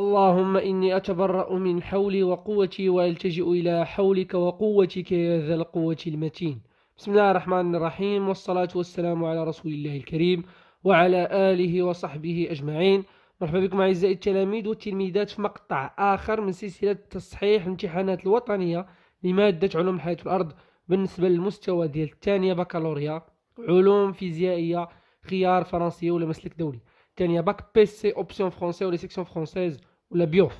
اللهم إني أتبرأ من حولي وقوتي وألتجئ إلى حولك وقوتك يا ذا القوة المتين بسم الله الرحمن الرحيم والصلاة والسلام على رسول الله الكريم وعلى آله وصحبه أجمعين مرحبا بكم أعزائي التلاميذ والتلميذات في مقطع آخر من سلسلة تصحيح الامتحانات الوطنية لمادة علوم الحياة الأرض بالنسبة للمستوى ديال الثانية بكالوريا علوم فيزيائية خيار فرنسية ولا مسلك دولي يا باك بي سي اوبسيون فرونسي ولا سيكسيون فرونسيز ولا بيوف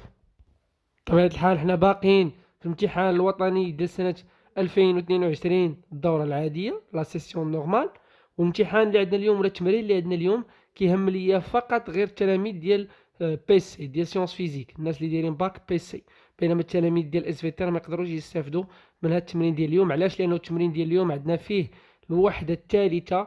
بطبيعة الحال حنا باقيين في الامتحان الوطني ديال سنه 2022 الدوره العاديه لا سيسيون نورمال والامتحان اللي عندنا اليوم ولا التمرين اللي عندنا اليوم كيهم ليا فقط غير التلاميذ ديال آه، بي سي ديال سيونس فيزيك الناس اللي دايرين باك بي سي بينما التلاميذ ديال اس في تي ما يقدروش يستافدوا من هذا التمرين ديال اليوم علاش لانه التمرين ديال اليوم عندنا فيه الوحده الثالثه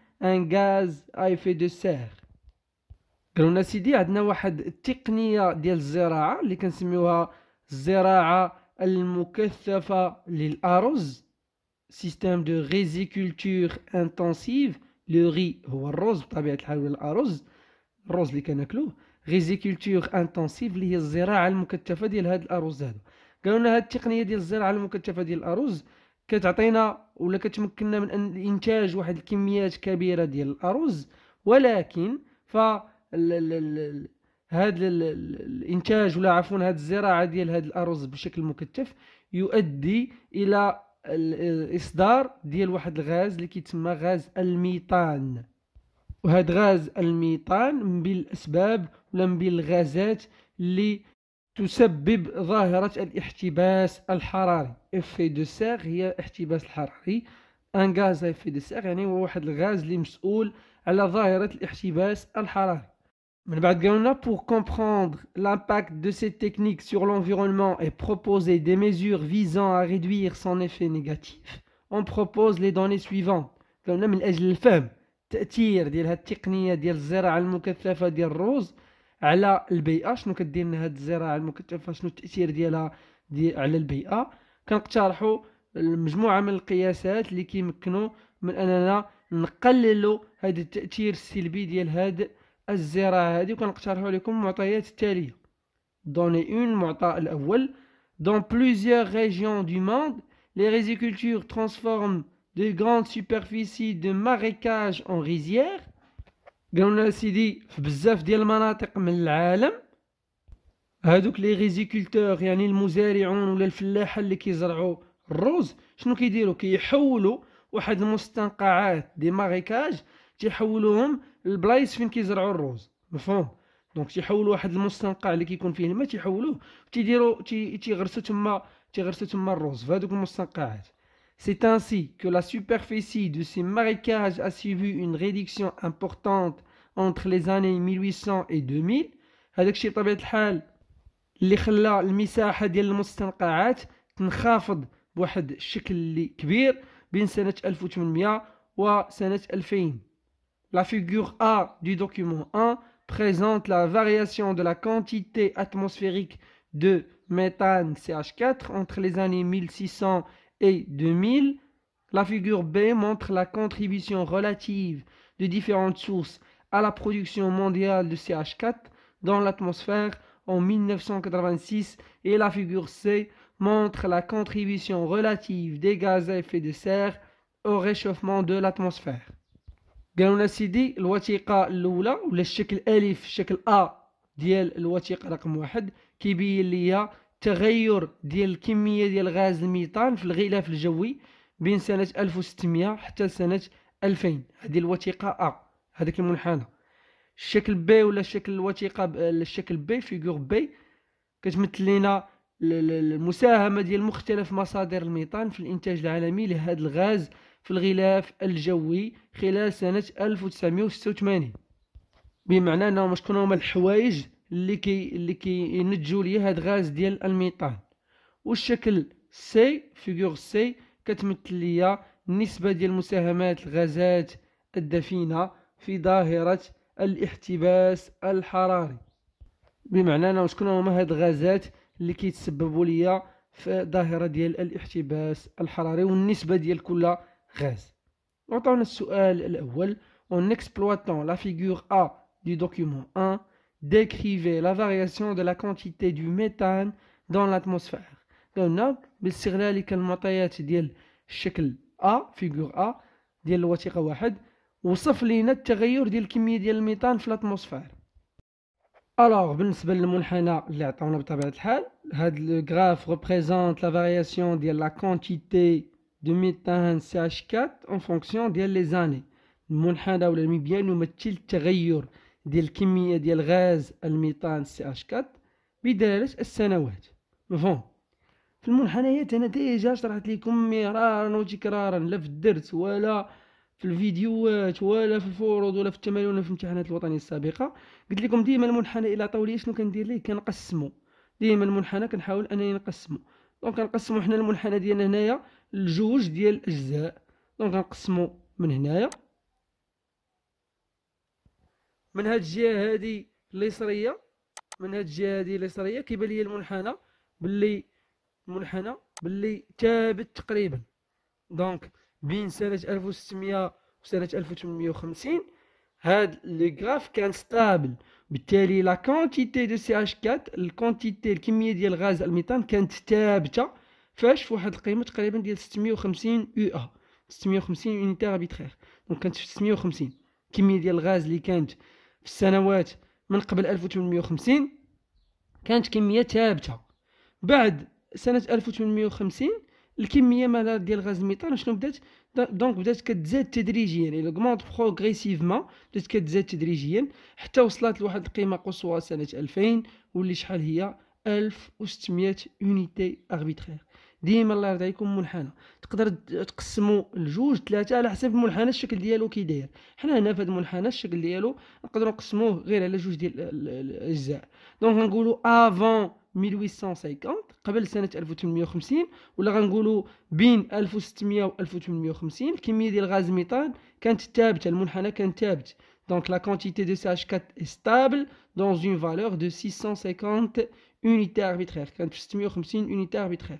ان غاز ايفي دو سير قالوا لنا سيدي عندنا واحد التقنيه ديال الزراعه اللي كنسميوها الزراعه المكثفه للارز سيستيم دو ريزيكولتور انتنسيف لو ري هو الرز بطبيعه الحال ولا الارز الرز اللي كناكلوه ريزيكولتور انتنسيف اللي هي الزراعه المكثفه ديال هاد الارز هادو قالوا لنا هاد التقنيه ديال الزراعه المكثفه ديال الارز كتعطينا ولا كتمكننا من ان انتاج واحد الكميات كبيره ديال الارز ولكن ف هذا الانتاج ولا عفوا هذه الزراعه ديال هذا الارز بشكل مكثف يؤدي الى الاصدار ديال واحد الغاز اللي كيتسمى غاز الميتان وهذا غاز الميتان من بين الاسباب ولا من بين الغازات اللي تسبب ظاهرة الاحتباس الحراري اف دو سيغ هي احتباس الحراري ان غاز pour comprendre l'impact de cette technique sur l'environnement et proposer des mesures visant à réduire son effet négatif on propose les données suivantes على البيئه شنو كدير لنا هذه الزراعه المكثفه شنو التاثير ديالها دي على البيئه كنقترحوا مجموعه من القياسات اللي كيمكنوا من اننا نقللوا هذا التاثير السلبي ديال هذه الزراعه هذه وكنقترحوا لكم المعطيات التاليه دوني اون المعطى الاول دون بلوزيغ ريجيون دو موند لي ريزيكولتور ترانسفورم دي grandes سوبرفيسي دو ماريكاج ان ريزيير قالوا لنا سيدي في بزاف ديال المناطق من العالم هادوك لي ريزيكولتور يعني المزارعون ولا الفلاحه اللي كيزرعوا الروز شنو كيديروا كيحولوا واحد المستنقعات دي ماريكاج تيحولوهم للبلايص فين كيزرعوا الروز مفهوم دونك تيحولوا واحد المستنقع اللي كيكون فيه الماء تيحولوه تيديروا تيغرسوا تما تيغرسوا تما الروز في هذوك المستنقعات C'est ainsi que la superficie de ces marécages a suivi une réduction importante entre les années 1800 et 2000 تنخفض بواحد الشكل كبير بين سنة 1800 2000 La figure A du document 1 présente la variation de la quantité atmosphérique de méthane CH4 entre les années 1600 et et 2000, la figure B montre la contribution relative de différentes sources à la production mondiale de CH4 dans l'atmosphère en 1986 et la figure C montre la contribution relative des gaz à effet de serre au réchauffement de l'atmosphère. سيدي ولا الشكل ديال رقم كيبين تغير ديال الكميه ديال غاز الميثان في الغلاف الجوي بين سنه 1600 حتى سنه 2000 هذه الوثيقه ا هذاك المنحنى الشكل بي ولا الشكل الوثيقه الشكل بي فيغور بي كتمثل لنا المساهمه ديال مختلف مصادر الميثان في الانتاج العالمي لهذا الغاز في الغلاف الجوي خلال سنه 1986 بمعنى انهم شكون هما الحوايج اللي كي اللي ينتجوا لي هاد غاز ديال الميثان والشكل سي فيغور سي كتمثل لي النسبه ديال مساهمات الغازات الدفينه في ظاهره الاحتباس الحراري بمعنى انا شكون هما هاد الغازات اللي كيتسببوا ليا في ظاهره ديال الاحتباس الحراري والنسبه ديال كل غاز عطاونا السؤال الاول اون اكسبلواتون لا فيغور ا دو دوكيومون 1 Décrivez la variation de la quantité du méthane dans l'atmosphère. Donc, nous avons mis le mot de la figure A, de la figure 1, et qui le la figure de la quantité de méthane dans l'atmosphère. Alors, pour le moment, nous avons dit que le graphe représente la variation de la quantité de méthane CH4 en fonction des années. Nous avons mis le mot de la figure. ديال الكميه ديال غاز الميثان سي اش 4 بدلاله السنوات مفهوم في المنحنيات انا ديجا شرحت لكم مرارا وتكرارا لا في الدرس ولا في الفيديوهات ولا في الفروض ولا في التمارين ولا في الامتحانات الوطنيه السابقه قلت لكم ديما المنحنى الى طوليه شنو كندير ليه كنقسمو ديما المنحنى كنحاول انني نقسمو دونك كنقسمو حنا المنحنى ديالنا هنايا لجوج ديال الاجزاء دونك كنقسمو من هنايا من هاد الجهه هادي اليسريه من هاد الجهه هادي اليسريه كيبان لي المنحنى باللي المنحنى باللي ثابت تقريبا دونك بين سنه 1600 وسنه 1850 هاد لو غراف كان ستابل بالتالي لا كونتيتي دو سي اش 4 الكونتيتي الكميه ديال غاز الميثان كانت ثابته فاش فواحد القيمه تقريبا ديال 650 يو ا 650 يونيتي اربيترير دونك كانت 650 الكميه ديال الغاز اللي كانت في السنوات من قبل 1850 كانت كمية ثابتة بعد سنة 1850 الكميه مالا ديال غاز الميثان شنو بدات دونك بدات كتزاد تدريجيا يعني لوغمونت بروغريسيفمون بدات كتزاد تدريجيا حتى وصلت لواحد القيمه قصوى سنه 2000 واللي شحال هي 1600 يونيتي اربيتخيغ ديما الله يرضي عليكم منحنى تقدر تقسموا لجوج ثلاثه على حسب المنحنى الشكل ديالو كي داير حنا هنا في هذا المنحنى الشكل ديالو نقدروا نقسموه غير على جوج ديال الاجزاء دونك غنقولوا افون 1850 قبل سنة 1850 ولا غنقولوا بين 1600 و 1850 الكمية ديال غاز الميثان كانت ثابتة المنحنى كان ثابت دونك لا كونتيتي دو de CH4 est stable dans une valeur de 650 unités arbitraires. 650 unités arbitraires.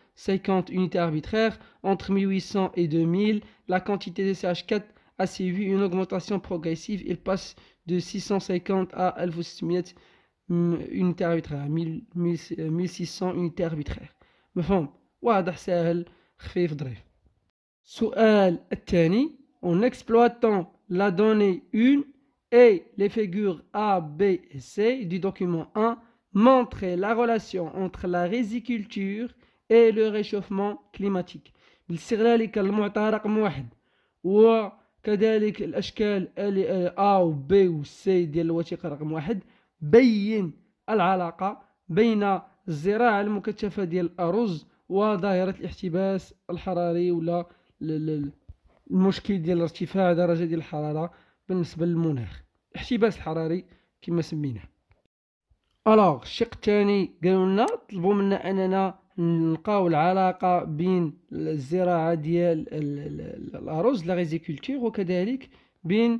50 unités arbitraires. Entre 1800 et 2000, la quantité de CH4 a suivi une augmentation progressive. Il passe de 650 à 1600 hum, unités arbitraires, 1600 euh, unités arbitraires. مفهوم واضح سهل خفيف ظريف سؤال الثاني en exploitant la donnée 1 et les figures A, B et C du document 1 montrer la relation entre la résiculture اي لو ريشوفمون كليماتيك بالاستغلالك المعطى رقم واحد وكذلك الاشكال ا و بي و سي ديال الوثيقه رقم واحد بين العلاقه بين الزراعه المكثفه ديال الارز وظاهره الاحتباس الحراري ولا المشكل ديال ارتفاع درجه ديال الحراره بالنسبه للمناخ الاحتباس الحراري كما سميناه الوغ الشق الثاني قالوا لنا طلبوا منا اننا نلقاو العلاقه بين الزراعه ديال الارز ريزيكولتور وكذلك بين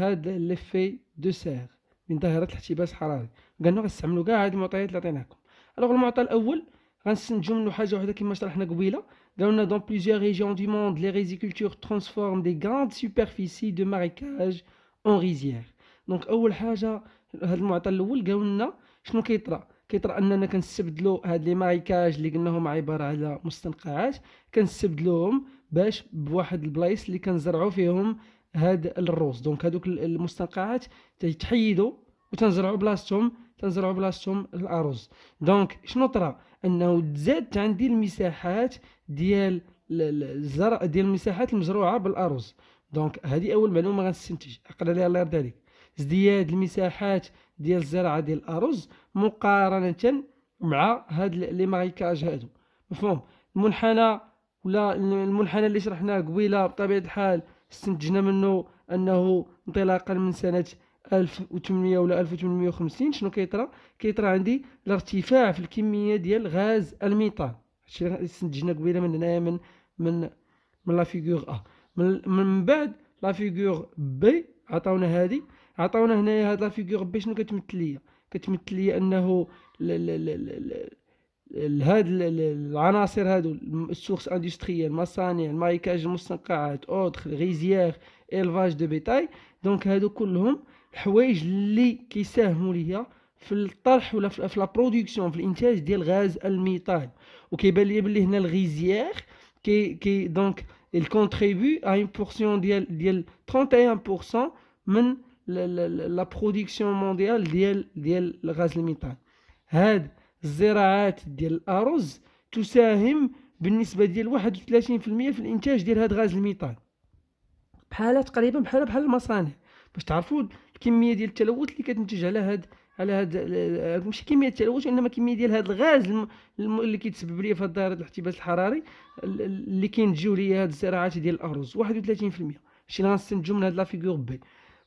هذا ليفي دو سير من ظاهره الاحتباس الحراري قالنا غنستعملوا كاع هاد المعطيات اللي عطيناكم الوغ المعطى الاول غنستنتجو منه حاجه وحده كما شرحنا قبيله قالوا لنا دون بليزيور ريجيون دو موند لي ريزيكولتور ترانسفورم دي غراند سوبرفيسي دو ماريكاج اون ريزيير دونك اول حاجه هاد المعطى الاول قالوا لنا شنو كيطرا كيطرا اننا كنستبدلوا هاد لي ماريكاج اللي قلناهم عباره على مستنقعات كنستبدلوهم باش بواحد البلايص اللي كنزرعوا فيهم هاد الروز دونك هادوك المستنقعات تيتحيدوا وتنزرعوا بلاصتهم تنزرعوا بلاصتهم الارز دونك شنو طرا انه تزادت عندي المساحات ديال الزرع ديال المساحات المزروعه بالارز دونك هذه اول معلومه غنستنتج عقل عليها الله يرضي عليك ازدياد المساحات ديال الزراعه ديال الارز مقارنه مع هاد لي ماريكاج هادو مفهوم المنحنى ولا المنحنى اللي شرحناه قبيله بطبيعه الحال استنتجنا منه انه انطلاقا من سنه 1800 ولا 1850 شنو كيطرا كيطرا عندي الارتفاع في الكميه ديال غاز الميثان هادشي اللي استنتجنا قبيله من هنايا من من من لا فيغور ا من, من بعد لا فيغور بي عطاونا هادي عطاونا هنايا هاد لا فيغور بي شنو كتمثل ليا كتمثل ليا انه هاد العناصر هادو السورس اندستريال مصانع المايكاج المستنقعات اوتخ غيزياغ الفاج دو بيتاي دونك هادو كلهم الحوايج اللي كيساهموا ليا في الطرح ولا في لا برودكسيون في الانتاج ديال غاز الميثان وكيبان ليا بلي هنا الغيزياغ كي كي دونك الكونتريبيو ا اون بورسيون ديال ديال 31% من لا برودكسيون مونديال ديال ديال الغاز الميثان هاد الزراعات ديال الارز تساهم بالنسبه ديال 31% في الانتاج ديال هاد غاز الميثان بحال تقريبا بحال بحال المصانع باش تعرفوا الكميه ديال التلوث اللي كتنتج على هاد على هاد ماشي كميه التلوث وانما كميه ديال هاد الغاز الم... الم... اللي كيتسبب ليا في هاد دائره الاحتباس الحراري اللي كينتجوا ليا هاد الزراعات ديال الارز 31% شي اللي غنستنتجو من هاد لا فيغور بي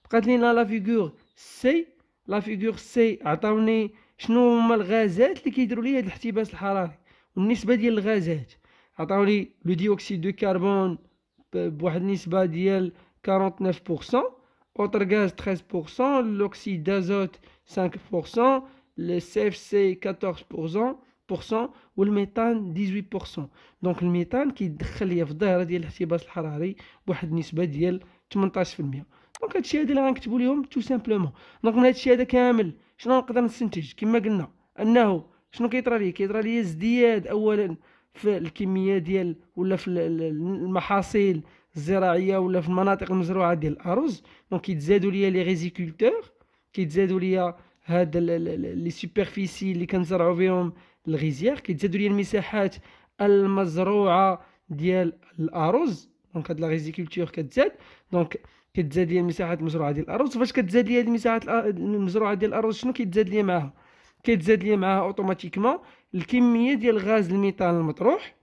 بقات لينا لا فيغور سي لا فيغور سي عطاوني شنو هما الغازات اللي كيديروا لي هذا الاحتباس الحراري والنسبه ديال الغازات عطاوني لو ديوكسيد دو كربون بواحد النسبه ديال 49% اوتر غاز 13% لوكسيد دازوت 5% لو سي اف سي 14% والميثان 18% دونك الميثان كيدخل ليا في الظاهره ديال الاحتباس الحراري بواحد النسبه ديال 18% دونك هادشي هذا اللي غنكتبو ليهم تو سامبلومون دونك من هادشي هذا كامل شنو نقدر نستنتج كما قلنا انه شنو كيطرى ليه كيطرى ليه ازدياد اولا في الكميه ديال ولا في المحاصيل الزراعيه ولا في المناطق المزروعه ديال الارز دونك كيتزادوا ليا لي غيزيكولتوغ كيتزادوا ليا هاد لي سوبرفيسي اللي كنزرعوا بهم الغزيار كيتزادوا ليا المساحات المزروعه ديال الارز دونك هاد لا غيزيكولتور كتزاد دونك كتزاد لي مساحه المزروعه ديال الارز فاش كتزاد لي المساحه المزروعه ديال الارز شنو كيتزاد لي معاها كيتزاد لي معاها اوتوماتيكمون الكميه ديال غاز الميثان المطروح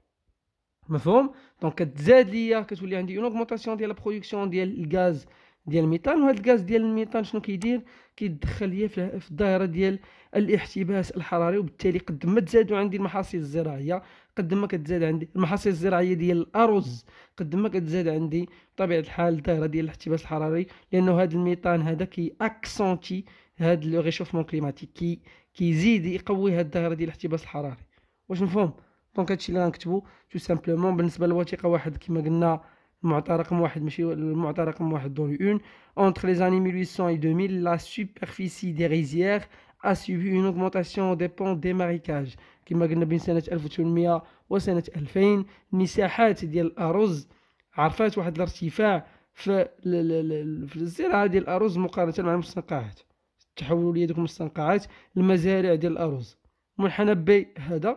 مفهوم دونك كتزاد ليا كتولي عندي اون اوغمونطاسيون ديال لا برودكسيون ديال الغاز ديال الميثان وهاد الغاز ديال الميثان شنو كيدير كيدخل ليا في الدائره ديال الاحتباس الحراري وبالتالي قد ما تزادوا عندي المحاصيل الزراعيه قد ما كتزاد عندي المحاصيل الزراعيه ديال الارز قد ما كتزاد عندي بطبيعه الحال الدائره ديال الاحتباس الحراري لانه هاد الميثان هذا كي اكسونتي هاد لو ريشوفمون كليماتيك كي كيزيد يقوي هاد الدائره ديال الاحتباس الحراري واش مفهوم دونك هادشي اللي غنكتبو تو سامبلومون بالنسبه للوثيقه واحد كما قلنا المعطى رقم واحد ماشي المعطى رقم واحد دون اون لي زاني ميل 1800 اي 2000 لا سوبرفيسي دي rizières a suivi une augmentation دي dépens des marécages كما قلنا بين سنه 1800 وسنه 2000 المساحات ديال الارز عرفات واحد الارتفاع في في الزراعه ديال الارز مقارنه مع المستنقعات تحولوا لي دوك المستنقعات المزارع ديال الارز منحنى بي هذا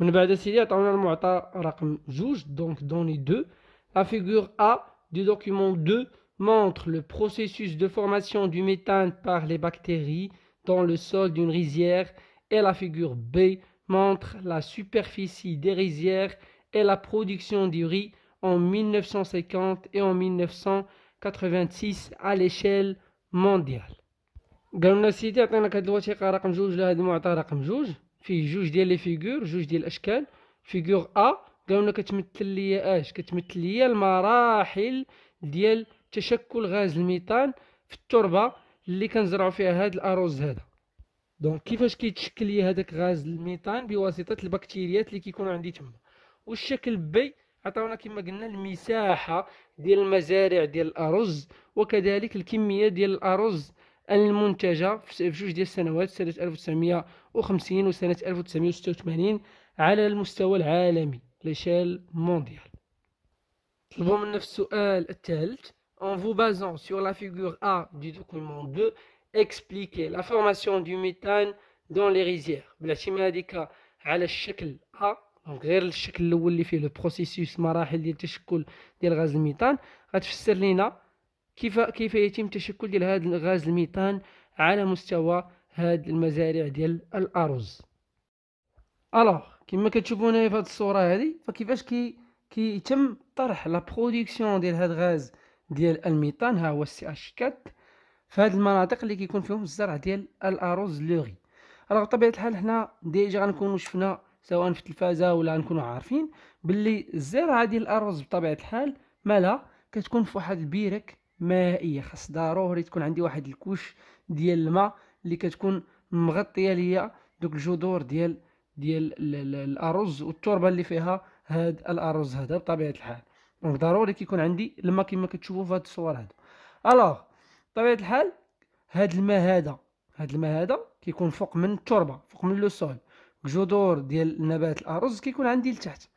من بعد La figure A du document 2 montre le processus de formation du méthane par les bactéries dans le sol d'une rizière et la figure B montre la superficie des rizières et la production du riz en 1950 et en 1986 à l'échelle mondiale. فيه جوج ديال لي فيغور جوج ديال الاشكال فيغور ا قالوا لنا كتمثل ليا اش كتمثل ليا المراحل ديال تشكل غاز الميثان في التربه اللي كنزرعوا فيها هاد الاروز هذا دونك كيفاش كيتشكل ليا هذاك غاز الميثان بواسطه البكتيريات اللي كيكونوا عندي تما والشكل بي عطاونا كما قلنا المساحه ديال المزارع ديال الارز وكذلك الكميه ديال الارز المنتجة في جوج ديال السنوات سنة 1950 وسنة 1986 على المستوى العالمي لشال مونديال طلبوا من نفس السؤال الثالث en vous basant sur la figure A du document 2 expliquez la formation du méthane dans les rizières بلا شي هذيك على الشكل A دونك غير الشكل الاول اللي فيه لو بروسيسوس مراحل ديال تشكل ديال غاز الميثان غتفسر لينا كيف كيف يتم تشكل ديال هذا الغاز الميثان على مستوى هاد المزارع ديال الارز الوغ كما كتشوفوا هنا في هذه الصوره هذه فكيفاش كي كيتم طرح لا برودكسيون ديال هاد غاز ديال الميثان ها هو السي اش 4 في هاد المناطق اللي كيكون فيهم الزرع ديال الارز لوغي الوغ بطبيعه الحال حنا ديجا غنكونوا شفنا سواء في التلفازه ولا غنكونوا عارفين باللي الزراعه ديال الارز بطبيعه الحال مالها كتكون في واحد البيرك مائيه خاص ضروري تكون عندي واحد الكوش ديال الماء اللي كتكون مغطيه ليا دوك الجذور ديال ديال الارز والتربه اللي فيها هاد الارز هذا بطبيعه الحال دونك ضروري كيكون عندي الماء كما كتشوفوا في هاد الصور هادو الوغ بطبيعه الحال هاد الماء هذا هاد الماء هذا كيكون فوق من التربه فوق من لو سول جذور ديال نبات الارز كيكون عندي لتحت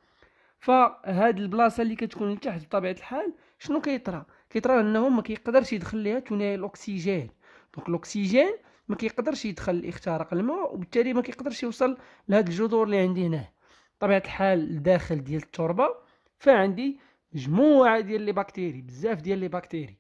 فهاد البلاصه اللي كتكون لتحت تحت بطبيعه الحال شنو كيطرى كيطرى انه ما كيقدرش يدخل ليها ثنائي الاكسجين دونك الاكسجين ما كيقدرش يدخل اختراق الماء وبالتالي ما كيقدرش يوصل لهاد الجذور اللي عندي هنا بطبيعه الحال الداخل ديال التربه فعندي مجموعه ديال لي بكتيري بزاف ديال لي بكتيري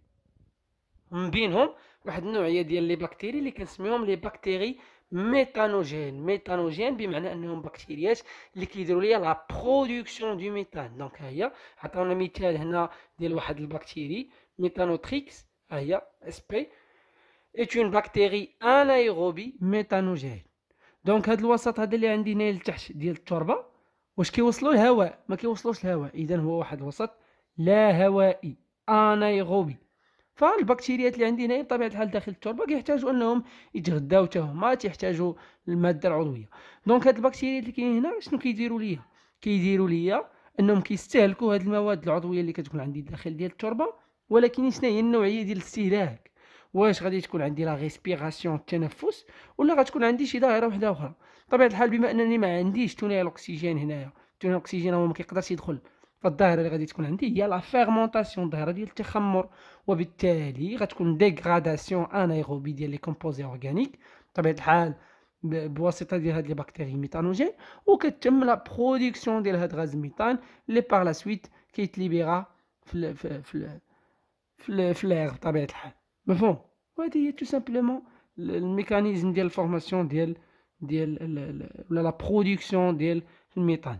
من بينهم واحد النوعيه ديال لي بكتيري اللي كنسميهم لي بكتيري ميثانوجين ميثانوجين بمعنى انهم بكتيريات اللي كيديروا ليا لا برودكسيون دو ميثان دونك هي عطاونا مثال هنا ديال واحد البكتيري ميثانوتريكس ها هي اس بي ايت اون بكتيري انايروبي méthanogène دونك هاد الوسط هذا اللي عندي هنا لتحت ديال التربه واش كيوصلوا الهواء ما كيوصلوش الهواء اذا هو واحد الوسط لا هوائي انايروبي فالبكتيريات اللي عندي هنا بطبيعه الحال داخل التربه كيحتاجوا انهم يتغداو حتى هما تيحتاجوا الماده العضويه دونك هاد البكتيريات اللي كاينين هنا شنو كيديروا ليا كيديروا ليا انهم كيستهلكوا هاد المواد العضويه اللي كتكون عندي داخل ديال التربه ولكن شنو هي النوعيه ديال الاستهلاك واش غادي تكون عندي لا ريسبيراسيون التنفس ولا غتكون عندي شي ظاهره وحده اخرى طبيعه الحال بما انني ما عنديش ثنائي الاكسجين هنايا ثنائي الاكسجين هو ما كيقدرش يدخل Il y a la fermentation, et il y a une dégradation anaérobie des composés organiques, c'est-à-dire des bactéries méthanogènes, ou la production de l'hydrogène de méthane, et par la suite, il libère Mais bon, il y a tout simplement le mécanisme de la formation, de la production de méthane.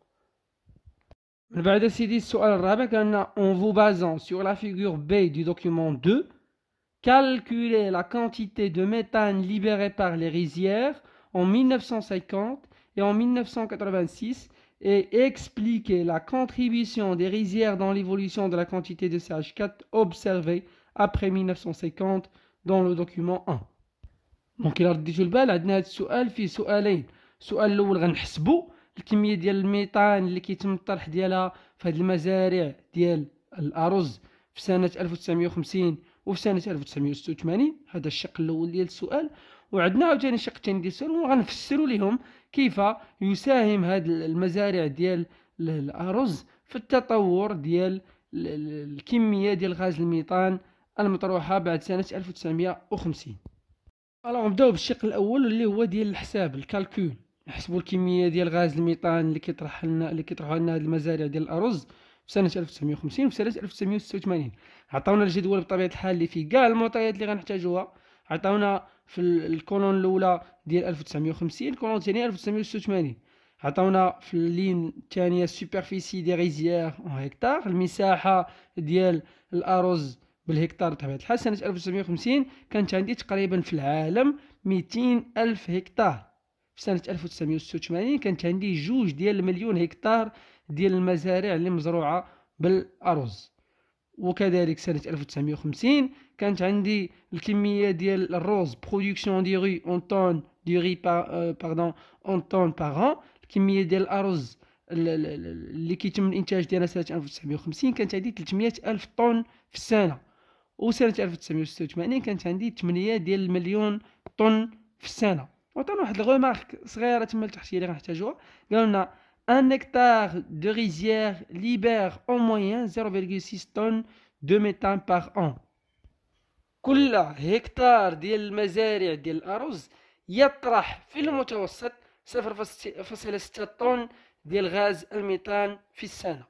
en vous basant sur la figure B du document 2, calculez la quantité de méthane libérée par les rizières en 1950 et en 1986 et expliquez la contribution des rizières dans l'évolution de la quantité de CH4 observée après 1950 dans le document 1. Donc, il a dit, le الكميه ديال الميثان اللي كيتم الطرح ديالها في هذه المزارع ديال الارز في سنه 1950 وفي سنه 1986 هذا الشق الاول ديال السؤال وعندنا عاوتاني الشق الثاني ديال السؤال وغنفسروا لهم كيف يساهم هذه المزارع ديال الارز في التطور ديال الكميه ديال غاز الميثان المطروحه بعد سنه 1950 الوغ نبداو بالشق الاول اللي هو ديال الحساب الكالكول نحسبوا الكميه ديال غاز الميثان اللي كيطرح لنا اللي كيطرحوا لنا هاد المزارع ديال الارز في سنه 1950 وفي سنه 1986 عطاونا الجدول بطبيعه الحال اللي فيه كاع المعطيات اللي غنحتاجوها عطاونا في الكولون الاولى ديال 1950 الكولون الثانيه 1986 عطاونا في اللين الثانيه سوبرفيسي دي ريزيير اون هكتار المساحه ديال الارز بالهكتار بطبيعه الحال سنه 1950 كانت عندي تقريبا في العالم 200 الف هكتار سنه 1986 كانت عندي جوج ديال المليون هكتار ديال المزارع اللي مزروعه بالارز وكذلك سنه 1950 كانت عندي الكميه ديال الروز برودكسيون دي ري اون طون دي ري باردون اون طون باغ الكميه ديال الارز اللي كيتم الانتاج ديالها سنه 1950 كانت عندي 300 الف طن في السنه وسنه 1986 كانت عندي 8 ديال المليون طن في السنه وعطاونا واحد الغومارك صغيره تما لتحت هي اللي غنحتاجوها قالوا لنا ان هكتار دو ريزيير ليبر او موين 0.6 طن دو ميتان باغ اون كل هكتار ديال المزارع ديال الارز يطرح في المتوسط 0.6 طن ديال غاز الميثان في السنه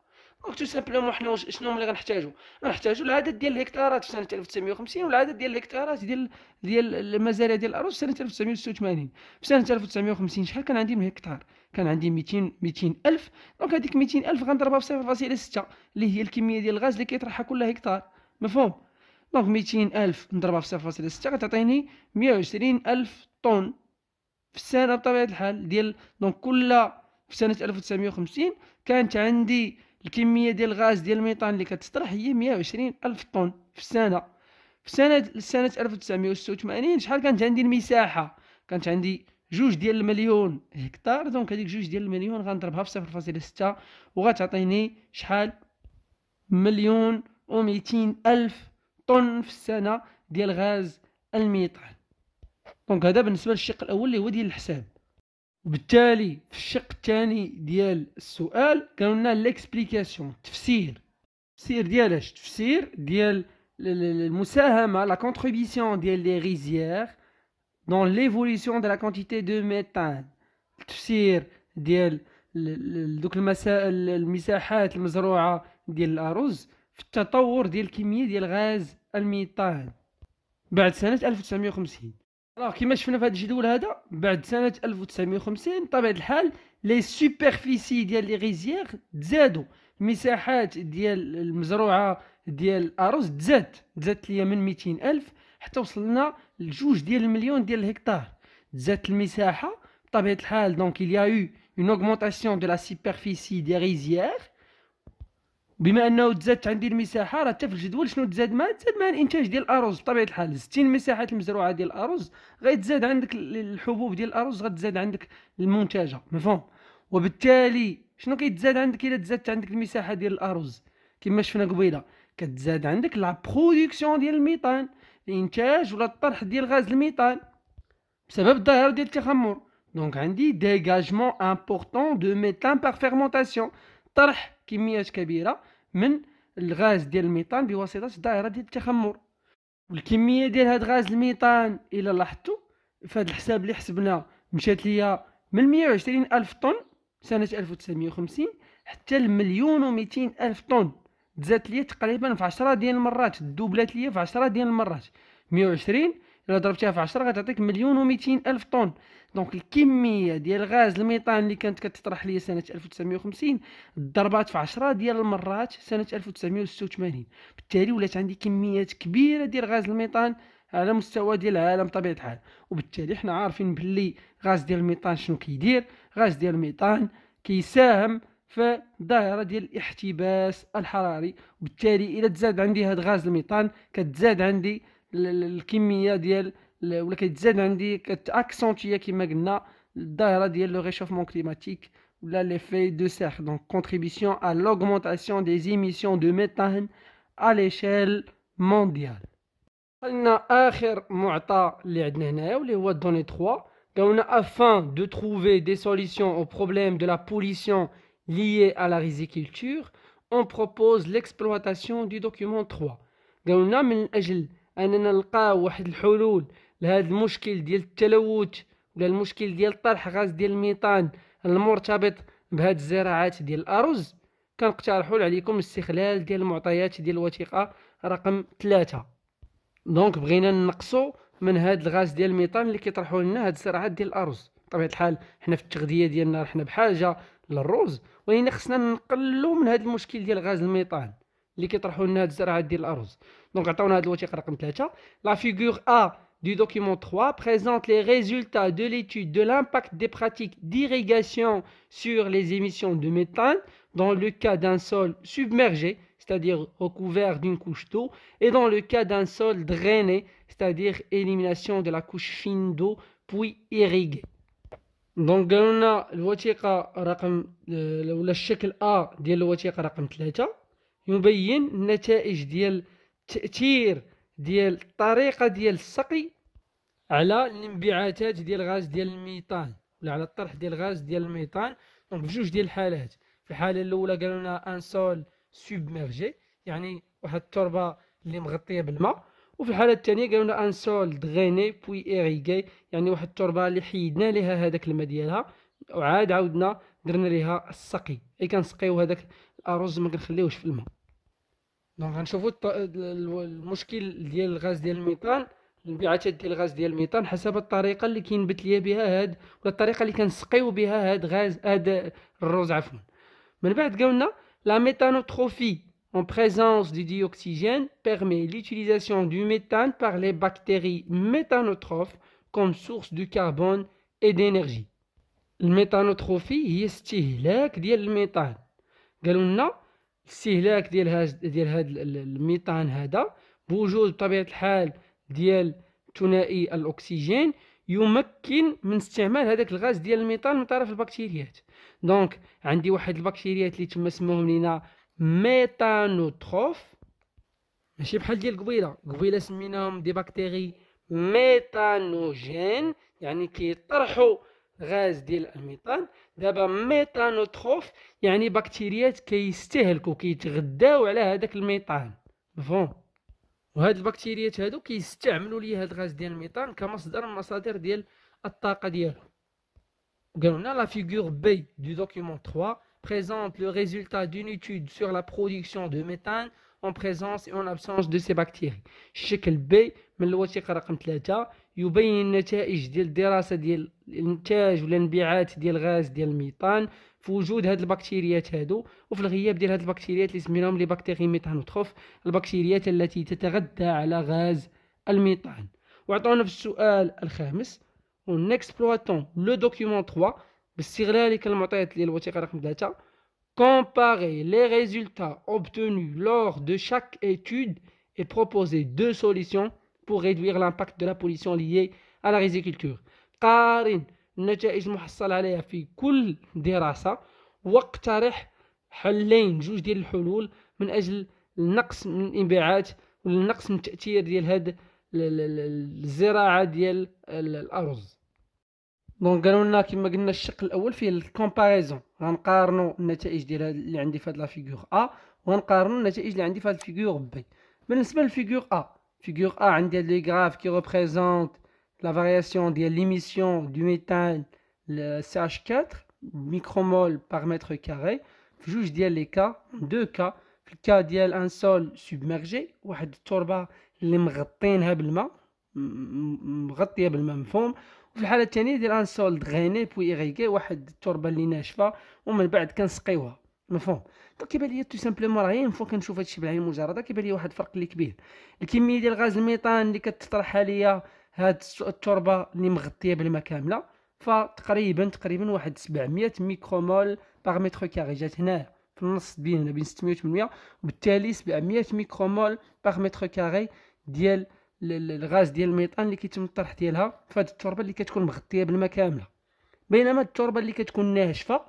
دونك تو سامبلومون حنا واش شنو اللي غنحتاجو غنحتاجو العدد ديال الهكتارات في سنه 1950 والعدد ديال الهكتارات ديال ديال المزارع ديال الارز في سنه 1986 في سنه 1950 شحال كان عندي من هكتار كان عندي 200 200 الف دونك هذيك 200 الف غنضربها في 0.6 اللي هي الكميه ديال الغاز اللي كيطرحها كل هكتار مفهوم دونك 200 الف نضربها في 0.6 غتعطيني 120 الف طن في السنه بطبيعه الحال ديال دونك كل في سنه 1950 كانت عندي الكميه ديال الغاز ديال الميثان اللي كتطرح هي 120 الف طن في السنه في سنه سنه 1986 شحال كانت عندي المساحه كانت عندي جوج ديال المليون هكتار دونك هذيك جوج ديال المليون غنضربها في 0.6 وغتعطيني شحال مليون و الف طن في السنه ديال غاز الميثان دونك هذا بالنسبه للشق الاول اللي هو ديال الحساب وبالتالي في الشق الثاني ديال السؤال كانوا لنا ليكسبليكاسيون التفسير التفسير ديال اش التفسير ديال المساهمه لا كونتريبيسيون ديال لي ريزيير دون ليفوليسيون دو لا كونتيتي دو ميتان التفسير ديال دوك المسائل المساحات المزروعه ديال الارز في التطور ديال الكميه ديال غاز الميتان بعد سنه 1950 الوغ كيما شفنا في هذا الجدول هذا بعد سنه 1950 بطبيعه الحال لي سوبرفيسي ديال لي غيزيير تزادوا المساحات ديال المزروعه ديال الارز تزاد تزادت ليا من 200 الف حتى وصلنا لجوج ديال المليون ديال الهكتار تزادت المساحه بطبيعه الحال دونك il y a eu une augmentation de la superficie des rizières بما انه تزادت عندي المساحه راه حتى في الجدول شنو تزاد ما تزاد مع الانتاج ديال الارز بطبيعه الحال 60 مساحات المزروعه ديال الارز غيتزاد عندك الحبوب ديال الارز غتزاد عندك المنتجه مفهوم وبالتالي شنو كيتزاد عندك الا تزادت عندك المساحه ديال الارز كما شفنا قبيله كتزاد عندك لا برودكسيون ديال الميثان الانتاج ولا الطرح ديال غاز الميثان بسبب الظاهره ديال التخمر دونك عندي ديغاجمون امبورطون دو ميثان بار فيرمونطاسيون طرح كميات كبيره من الغاز ديال الميثان بواسطه دائرة ديال التخمر والكميه ديال هاد غاز الميثان الى في فهاد الحساب اللي حسبنا مشات ليا من مية وعشرين الف طن سنه ألف وخمسين حتى المليون وميتين الف طن تزادت ليا تقريبا في عشرة ديال المرات دوبلات ليا في عشرة ديال المرات مية وعشرين الا ضربتها في عشرة غتعطيك مليون وميتين الف طن دونك الكميه ديال غاز الميثان اللي كانت كتطرح ليا سنه 1950 ضربات في 10 ديال المرات سنه 1986 بالتالي ولات عندي كميات كبيره ديال غاز الميثان على مستوى ديال العالم بطبيعه الحال وبالتالي حنا عارفين باللي غاز ديال الميثان شنو كيدير غاز ديال الميثان كيساهم في ظاهره ديال الاحتباس الحراري وبالتالي الا تزاد عندي هاد غاز الميثان كتزاد عندي الكميه ديال le que dit lundi que accentue qui magnat dit le réchauffement climatique ou là l'effet de serre donc contribution à l'augmentation des émissions de méthane à l'échelle mondiale. Alna akher mu'atta l'ednene ou les voix donnent trois car afin de trouver des solutions aux problèmes de la pollution liée à la réciclature on propose l'exploitation du document 3. car on a mis en jeu un en al لهذا المشكل ديال التلوث ولا المشكل ديال طرح غاز ديال الميثان المرتبط بهاد الزراعات ديال الارز كنقترحوا عليكم الاستغلال ديال المعطيات ديال الوثيقه رقم ثلاثة دونك بغينا نقصوا من هاد الغاز ديال الميثان اللي كيطرحوا لنا هاد الزراعات ديال الارز بطبيعه الحال حنا في التغذيه ديالنا حنا بحاجه للرز ولكن خصنا نقللوا من هاد المشكل ديال غاز الميثان اللي كيطرحوا لنا هاد الزراعات ديال الارز دونك عطاونا هاد الوثيقه رقم ثلاثة لا فيغور ا du document 3 présente les résultats de l'étude de l'impact des pratiques d'irrigation sur les émissions de méthane dans le cas d'un sol submergé, c'est-à-dire recouvert d'une couche d'eau, et dans le cas d'un sol drainé, c'est-à-dire élimination de la couche fine d'eau puis irrigué. ديال الطريقه ديال السقي على الانبعاثات ديال غاز ديال الميثان ولا على الطرح ديال غاز ديال الميثان دونك بجوج ديال الحالات في الحاله الاولى قالوا لنا ان سول سوبميرجي يعني واحد التربه اللي مغطيه بالماء وفي الحاله الثانيه قالوا لنا ان سول دغيني بوي ايريغي يعني واحد التربه اللي حيدنا لها هذاك الماء ديالها وعاد عاودنا درنا ليها السقي اي كنسقيو هذاك الارز ما كنخليهوش في الماء دونك غنشوفوا المشكل ديال الغاز ديال الميثان الانبعاثات ديال الغاز ديال الميثان حسب الطريقه اللي كينبت ليا بها هاد ولا الطريقه اللي كنسقيو بها هاد غاز هاد الرز عفوا من بعد قالنا لا méthanotrophie en présence du dioxygène permet l'utilisation du méthane par les bactéries méthanotrophes comme source du carbone et d'énergie الميثانوتروفي هي استهلاك ديال الميثان قالوا لنا استهلاك ديال هاد ديال هاد الميثان هذا بوجود بطبيعه الحال ديال ثنائي الاكسجين يمكن من استعمال هذاك الغاز ديال الميثان من طرف البكتيريات دونك عندي واحد البكتيريات اللي تما سموهم لينا ميتانوتروف ماشي بحال ديال قبيله قبيله سميناهم دي بكتيري ميتانوجين يعني كيطرحوا غاز ديال الميثان دابا ميثانوتروف يعني بكتيريات كيستهلكوا كيتغداو على هذاك الميثان مفهوم وهاد البكتيريات هادو كيستعملوا ليه هاد الغاز ديال الميثان كمصدر من مصادر ديال الطاقه ديالهم قالوا لنا لا فيغور بي دو دوكيومون 3 présente le résultat d'une étude sur la production de méthane en présence et en absence de ces bactéries. الشكل B mais من الوثيقة رقم 3 يبين النتائج ديال الدراسه ديال الانتاج والانبعاث ديال غاز ديال الميثان في وجود هاد البكتيريات هادو وفي الغياب ديال هاد البكتيريات اللي سميناهم لي بكتيري ميثانوتروف البكتيريات التي تتغذى على غاز الميثان وعطونا في السؤال الخامس اون اكسبلواتون لو دوكيومون 3 باستغلالك المعطيات ديال الوثيقه رقم 3 كومباري لي résultats اوبتوني لوغ دو شاك ايتود اي بروبوزي دو سوليسيون pour réduire l'impact de la pollution liée à la riziculture قارن النتائج المحصل عليها في كل دراسة واقترح حلين جوج ديال الحلول من أجل النقص من الانبعاث والنقص من التأثير ديال هاد الزراعة ديال الأرز دونك قالوا لنا كما قلنا الشق الاول فيه الكومباريزون غنقارنوا النتائج ديال اللي عندي في هاد لا ا وغنقارنوا النتائج اللي عندي في هاد الفيغور بي بالنسبه للفيغور ا figure A, a des graphes qui représente la variation de l'émission du méthane, CH4, micromol par mètre carré, juge d'iel les cas, deux cas, le cas d'un sol submergé, ou un torba, qui est m'gatin hablma m'fom, ou le et le cas de sol drainé, puis irrigué, ou un torba l'inachva, ou m'albert qu'un skiwa, m'fom. كيبان ليا تو سامبلومون راه غير فوا كنشوف هادشي بالعين المجرده كيبان ليا واحد الفرق اللي كبير الكميه ديال غاز الميطان اللي كتطرح عليا هاد التربه اللي مغطيه بالماء كامله فتقريبا تقريبا واحد 700 مول باغ متر كاري جات هنا في النص بين بين 600 و 800 وبالتالي 700 مول باغ متر كاري ديال الغاز ديال الميطان اللي كيتم الطرح ديالها فهاد التربه اللي كتكون مغطيه بالماء كامله بينما التربه اللي كتكون ناشفه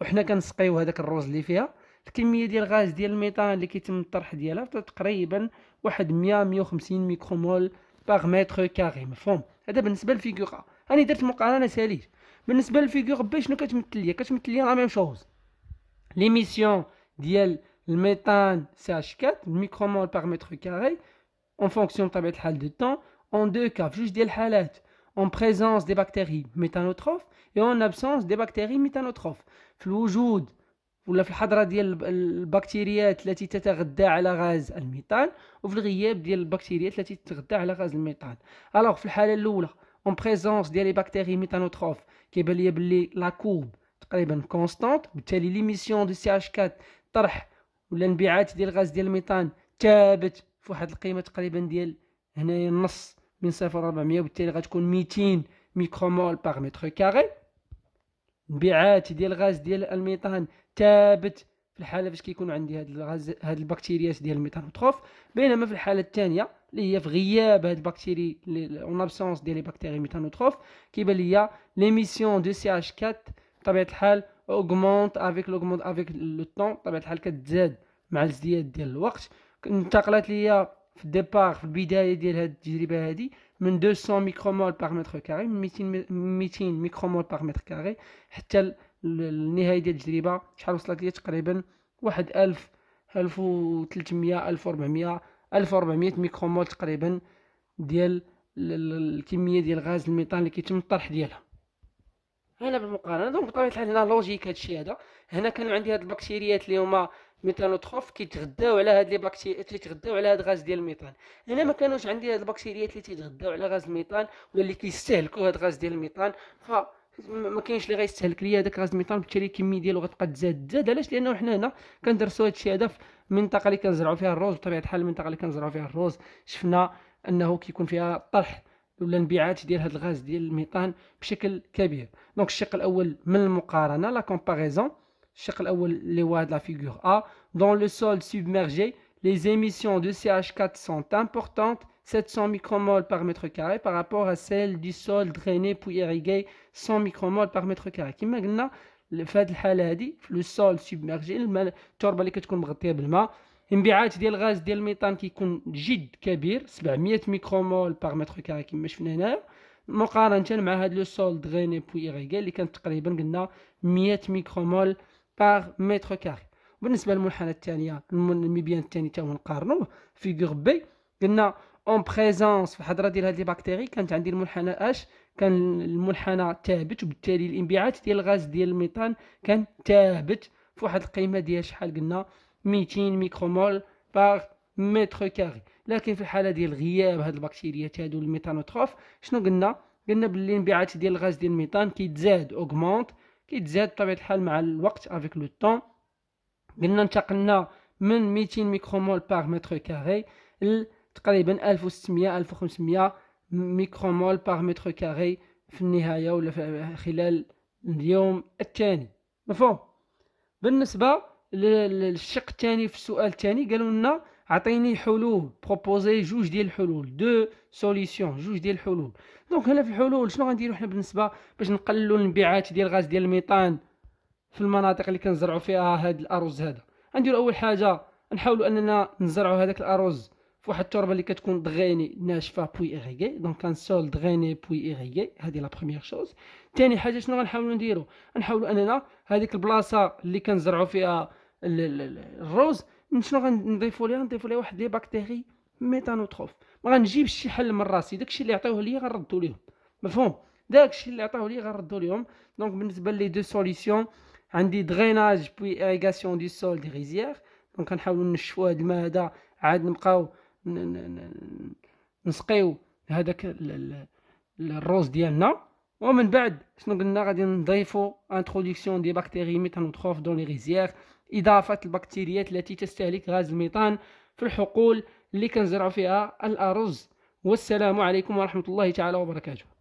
وحنا كنسقيو هذاك الروز اللي فيها الكميه ديال الغاز ديال الميثان اللي كيتم الطرح ديالها تقريبا واحد مية وخمسين ميكرومول باغ متر كاري مفهوم هذا بالنسبه للفيغورا انا درت مقارنه ساليه بالنسبه للفيغور بي شنو كتمثل ليا كتمثل ليا لا ميم شوز ليميسيون ديال الميثان سي اش 4 ميكرومول باغ متر كاري اون فونكسيون بطبيعه الحال دو طون اون دو كا في جوج ديال الحالات en présence des bactéries méthanotrophes et en absence des bactéries méthanotrophes. في الوجود ولا في الحضره ديال البكتيريات التي تتغذى على غاز الميثان وفي الغياب ديال البكتيريات التي تتغذى على غاز الميثان الوغ في الحاله الاولى اون بريزونس ديال لي بكتيري ميثانوتروف كيبان ليا بلي لا كورب تقريبا كونستانت بالتالي ليميسيون دو سي اش 4 طرح ولا انبعاث ديال غاز ديال الميثان ثابت في واحد القيمه تقريبا ديال هنايا النص من صفر 400 وبالتالي غتكون 200 ميكرومول باغ متر كاري انبعاث ديال غاز ديال الميثان ثابت في الحاله فاش كيكون عندي هاد الغاز هاد البكتيريات ديال الميتانوتروف بينما في الحاله الثانيه اللي هي في غياب هاد البكتيري اون ابسونس ديال لي بكتيري ميتانوتروف كيبان ليا ليميسيون دو سي اش 4 بطبيعه الحال اوغمونت افيك لوغمونت افيك لو طون بطبيعه الحال كتزاد مع الازدياد ديال الوقت انتقلت ليا في الديبار في البدايه ديال هاد التجربه هادي من 200 ميكرومول بار متر كاري من 200 200 ميكرومول بار متر كاري حتى النهايه ديال التجربه شحال وصلت لي تقريبا واحد 1000 1300 1400 1400 ميكرومول تقريبا ديال الكميه ديال غاز الميثان اللي كيتم الطرح ديالها هنا بالمقارنه دونك بطبيعه الحال هنا لوجيك هادشي هذا هنا كانوا عندي هاد البكتيريات اللي هما ميثانوتروف كيتغداو على هاد لي بكتيريا تيتغداو على هاد غاز ديال الميثان هنا ما كانوش عندي هاد البكتيريات اللي تيتغداو على غاز الميثان ولا اللي كيستهلكوا هاد غاز ديال الميثان ف ما كاينش اللي غيستهلك ليا هذاك غاز الميثان بالتالي الكميه ديالو غتبقى تزاد تزاد علاش لانه حنا هنا كندرسوا هادشي هذا في المنطقه اللي كنزرعوا فيها الروز بطبيعه الحال المنطقه اللي كنزرعوا فيها الروز شفنا انه كيكون فيها طرح donc انبعاث ديال هذا الغاز ديال les émissions de CH4 sont importantes, 700 micromoles par mètre carré par rapport à celles du sol drainé pour irriguer 100 micromoles par mètre carré. Qui maintenant le le sol submergé, le انبعاث ديال الغاز ديال الميثان كيكون جد كبير 700 ميكرومول بار متر كاري كما شفنا هنا مقارنه مع هاد لو سول دغيني بو ايغيكا اللي كانت تقريبا قلنا 100 ميكرومول بار متر كاري بالنسبه للمنحنى الثانيه المبيان الثاني تا هو نقارنوه فيغور بي قلنا اون بريزونس في الحضره ديال هاد لي باكتيري كانت عندي المنحنى اش كان المنحنى ثابت وبالتالي الانبعاث ديال الغاز ديال الميثان كان ثابت فواحد القيمه ديال شحال قلنا 200 ميكرومول باغ متر كاري لكن في الحاله ديال غياب هاد البكتيريات هادو الميثانوتروف شنو قلنا قلنا باللي انبعاث ديال الغاز ديال الميثان كيتزاد اوغمونت كيتزاد بطبيعه الحال مع الوقت افيك لو طون قلنا انتقلنا من 200 ميكرومول باغ متر كاري تقريبا 1600 1500 ميكرومول باغ متر كاري في النهايه ولا في خلال اليوم الثاني مفهوم بالنسبه للشق الثاني في السؤال الثاني قالوا لنا عطيني حلول بروبوزي جوج ديال الحلول دو سوليسيون جوج ديال الحلول دونك هنا في الحلول شنو غنديرو حنا بالنسبه باش نقللوا الانبعاث ديال الغاز ديال الميثان في المناطق اللي كنزرعوا فيها هذا الارز هذا غنديروا اول حاجه نحاولوا اننا نزرعوا هذاك الارز واحد التربه اللي كتكون دغيني ناشفه بوي اريغي دونك سول دغيني بوي اريغي هذه لا بروميير شوز ثاني حاجه شنو غنحاولوا نديرو نحاولوا اننا هذيك البلاصه اللي كنزرعوا فيها الروز شنو غنضيفوا ليها نضيفوا ليها واحد لي باكتيري ميتانوتروف ما غنجيبش شي حل من راسي داكشي اللي عطيوه ليا غنردو ليهم مفهوم داكشي اللي عطاوه لي غنردو ليهم دونك بالنسبه لي دو سوليسيون عندي دغيناج بوي ايغاسيون دي سول دي ريزيير دونك غنحاولوا نشفوا هاد الماء هذا عاد نبقاو نسقيو هذاك الروز ديالنا ومن بعد شنو قلنا غادي نضيفو انتروديكسيون دي بكتيري ميثانوتروف دون لي ريزيير اضافه البكتيريات التي تستهلك غاز الميثان في الحقول اللي كنزرعوا فيها الارز والسلام عليكم ورحمه الله تعالى وبركاته